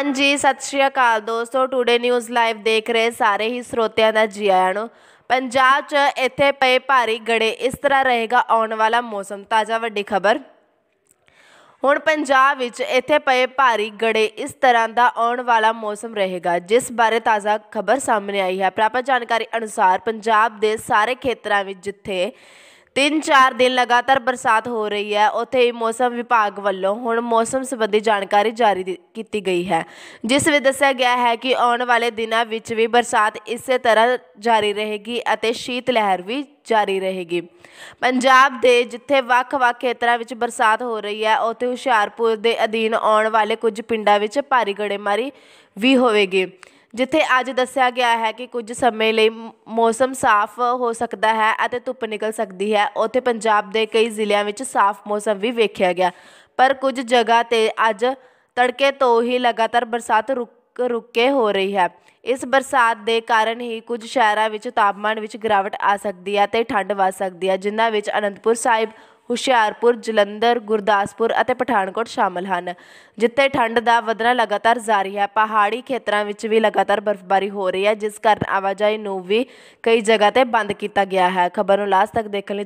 ਹਾਂਜੀ ਸਤਿ ਸ਼੍ਰੀ ਅਕਾਲ ਦੋਸਤੋ ਟੁਡੇ ਨਿਊਜ਼ ਲਾਈਵ ਦੇਖ ਰਹੇ ਸਾਰੇ ਹੀ ਸਰੋਤਿਆਂ ਦਾ ਜੀ ਆਇਆਂ ਨੂੰ ਪੰਜਾਬ 'ਚ ਇੱਥੇ ਪਏ ਭਾਰੀ ਗੜੇ ਇਸ ਤਰ੍ਹਾਂ ਰਹੇਗਾ ਆਉਣ ਵਾਲਾ ਮੌਸਮ ਤਾਜ਼ਾ ਵੱਡੀ ਖਬਰ ਹੁਣ ਪੰਜਾਬ ਵਿੱਚ ਇੱਥੇ ਪਏ ਭਾਰੀ ਗੜੇ ਇਸ ਤਰ੍ਹਾਂ ਦਾ ਆਉਣ ਵਾਲਾ ਮੌਸਮ ਰਹੇਗਾ ਜਿਸ ਬਾਰੇ ਤਾਜ਼ਾ ਖਬਰ ਸਾਹਮਣੇ ਆਈ ਹੈ ਪ੍ਰਾਪਤ ਜਾਣਕਾਰੀ ਅਨੁਸਾਰ ਪੰਜਾਬ ਦੇ ਸਾਰੇ ਖੇਤਰਾਂ ਵਿੱਚ ਜਿੱਥੇ ਤਿੰਨ ਚਾਰ ਦਿਨ ਲਗਾਤਾਰ ਬਰਸਾਤ ਹੋ ਰਹੀ ਹੈ ਉੱਥੇ ਹੀ ਮੌਸਮ ਵਿਭਾਗ ਵੱਲੋਂ ਹੁਣ ਮੌਸਮ ਸੰਬੰਧੀ ਜਾਣਕਾਰੀ ਜਾਰੀ ਕੀਤੀ ਗਈ ਹੈ ਜਿਸ ਵਿੱਚ ਦੱਸਿਆ ਗਿਆ ਹੈ ਕਿ ਆਉਣ ਵਾਲੇ ਦਿਨਾਂ ਵਿੱਚ ਵੀ ਬਰਸਾਤ ਇਸੇ ਤਰ੍ਹਾਂ ਜਾਰੀ ਰਹੇਗੀ ਅਤੇ ਸ਼ੀਤ ਲਹਿਰ ਵੀ ਜਾਰੀ ਰਹੇਗੀ ਪੰਜਾਬ ਦੇ ਜਿੱਥੇ ਵੱਖ-ਵੱਖ ਖੇਤਰਾਂ ਵਿੱਚ ਬਰਸਾਤ ਹੋ ਰਹੀ ਹੈ ਉੱਥੇ ਹੁਸ਼ਿਆਰਪੁਰ ਦੇ ਅਧੀਨ ਆਉਣ ਵਾਲੇ ਕੁਝ ਪਿੰਡਾਂ ਵਿੱਚ ਭਾਰੀ ਗੜੇਮਾਰੀ ਵੀ ਹੋਵੇਗੀ ਜਿੱਥੇ ਅੱਜ ਦੱਸਿਆ ਗਿਆ ਹੈ ਕਿ ਕੁਝ ਸਮੇਂ ਲਈ ਮੌਸਮ ਸਾਫ਼ ਹੋ ਸਕਦਾ ਹੈ ਅਤੇ ਧੁੱਪ ਨਿਕਲ ਸਕਦੀ ਹੈ ਉੱਥੇ ਪੰਜਾਬ ਦੇ ਕਈ ਜ਼ਿਲ੍ਹਿਆਂ ਵਿੱਚ ਸਾਫ਼ ਮੌਸਮ ਵੀ ਵੇਖਿਆ ਗਿਆ ਪਰ ਕੁਝ ਜਗ੍ਹਾ ਤੇ ਅੱਜ ਤੜਕੇ ਤੋਂ ਹੀ ਲਗਾਤਾਰ ਬਰਸਾਤ ਰੁਕ ਰੁਕ ਕੇ ਹੋ ਰਹੀ ਹੈ ਇਸ ਬਰਸਾਤ ਦੇ ਕਾਰਨ ਹੀ ਕੁਝ ਸ਼ਹਿਰਾਂ ਵਿੱਚ ਤਾਪਮਾਨ ਵਿੱਚ ਗਿਰਾਵਟ ਆ ਸਕਦੀ ਹੈ ਤੇ ਠੰਡ ਵਾ ਸਕਦੀ ਹੈ ਜਿਨ੍ਹਾਂ ਵਿੱਚ ਅਨੰਦਪੁਰ ਸਾਹਿਬ ਹੁਸ਼ਿਆਰਪੁਰ ਜਲੰਧਰ ਗੁਰਦਾਸਪੁਰ ਅਤੇ ਪਠਾਨਕੋਟ ਸ਼ਾਮਲ ਹਨ ਜਿੱਥੇ ਠੰਡ ਦਾ ਵਧਣਾ ਲਗਾਤਾਰ ਜਾਰੀ ਹੈ ਪਹਾੜੀ ਖੇਤਰਾਂ ਵਿੱਚ ਵੀ ਲਗਾਤਾਰ ਬਰਫ਼ਬਾਰੀ ਹੋ ਰਹੀ ਹੈ ਜਿਸ ਕਾਰਨ ਆਵਾਜਾਈ ਨੂੰ ਵੀ ਕਈ ਜਗ੍ਹਾ ਤੇ ਬੰਦ ਕੀਤਾ ਗਿਆ ਹੈ ਖਬਰ ਨੂੰ ਲਾਸਟ ਤੱਕ ਦੇਖਣ ਲਈ